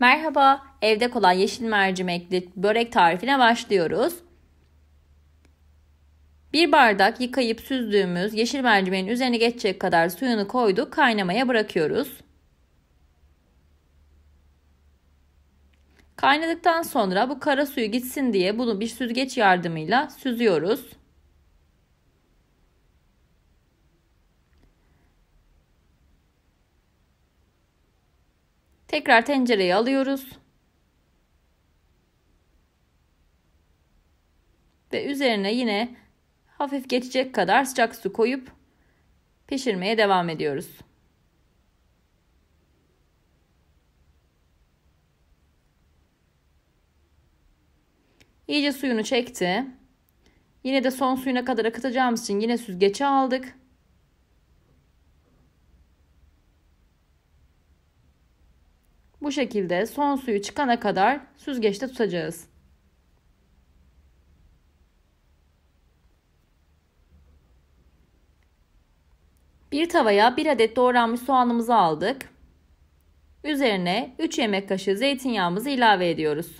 Merhaba, evde kolay yeşil mercimekli börek tarifine başlıyoruz. Bir bardak yıkayıp süzdüğümüz yeşil mercimeğin üzerine geçecek kadar suyunu koyduk, kaynamaya bırakıyoruz. Kaynadıktan sonra bu kara suyu gitsin diye bunu bir süzgeç yardımıyla süzüyoruz. Tekrar tencereyi alıyoruz. Ve üzerine yine hafif geçecek kadar sıcak su koyup pişirmeye devam ediyoruz. İyice suyunu çekti. Yine de son suyuna kadar akıtacağımız için yine süzgeçe aldık. Bu şekilde son suyu çıkana kadar süzgeçte tutacağız. Bir tavaya 1 adet doğranmış soğanımızı aldık. Üzerine 3 yemek kaşığı zeytinyağımızı ilave ediyoruz.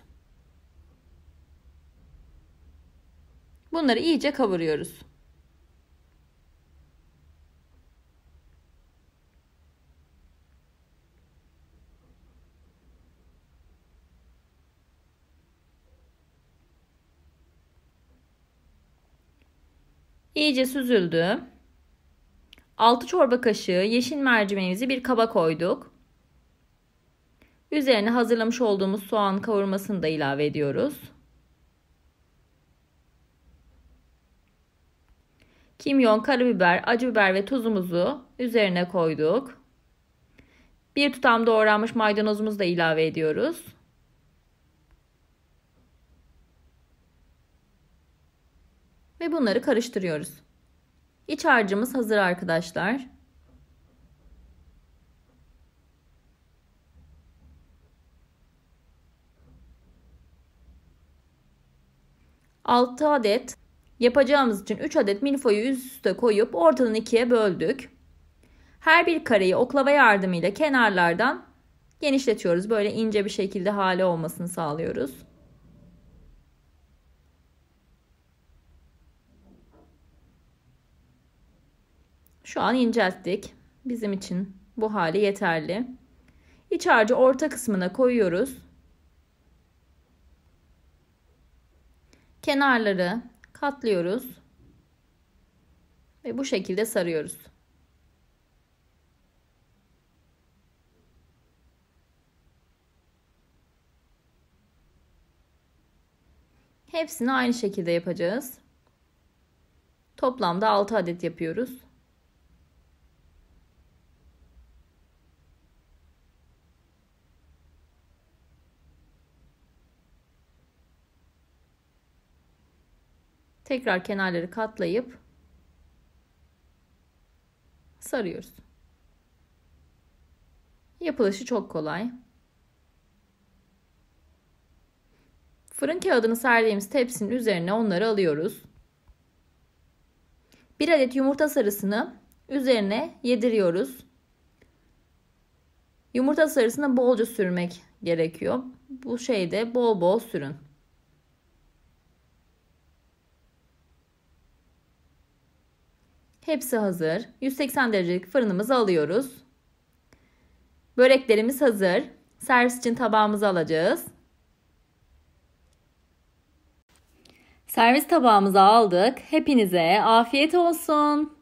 Bunları iyice kavuruyoruz. İyice süzüldü. 6 çorba kaşığı yeşil mercimeğimizi bir kaba koyduk. Üzerine hazırlamış olduğumuz soğan kavurmasını da ilave ediyoruz. Kimyon, karabiber, acı biber ve tuzumuzu üzerine koyduk. Bir tutam doğranmış maydanozumuzu da ilave ediyoruz. ve bunları karıştırıyoruz. İç harcımız hazır arkadaşlar. Altı adet yapacağımız için 3 adet milfoyu üst üste koyup ortadan ikiye böldük. Her bir kareyi oklava yardımıyla kenarlardan genişletiyoruz. Böyle ince bir şekilde hale olmasını sağlıyoruz. Şu an incelttik. Bizim için bu hali yeterli. İç harcı orta kısmına koyuyoruz. Kenarları katlıyoruz. Ve bu şekilde sarıyoruz. Hepsini aynı şekilde yapacağız. Toplamda 6 adet yapıyoruz. Tekrar kenarları katlayıp sarıyoruz. Yapılışı çok kolay. Fırın kağıdını serdiğimiz tepsinin üzerine onları alıyoruz. Bir adet yumurta sarısını üzerine yediriyoruz. Yumurta sarısını bolca sürmek gerekiyor. Bu şeyde bol bol sürün. Hepsi hazır. 180 derecelik fırınımızı alıyoruz. Böreklerimiz hazır. Servis için tabağımızı alacağız. Servis tabağımızı aldık. Hepinize afiyet olsun.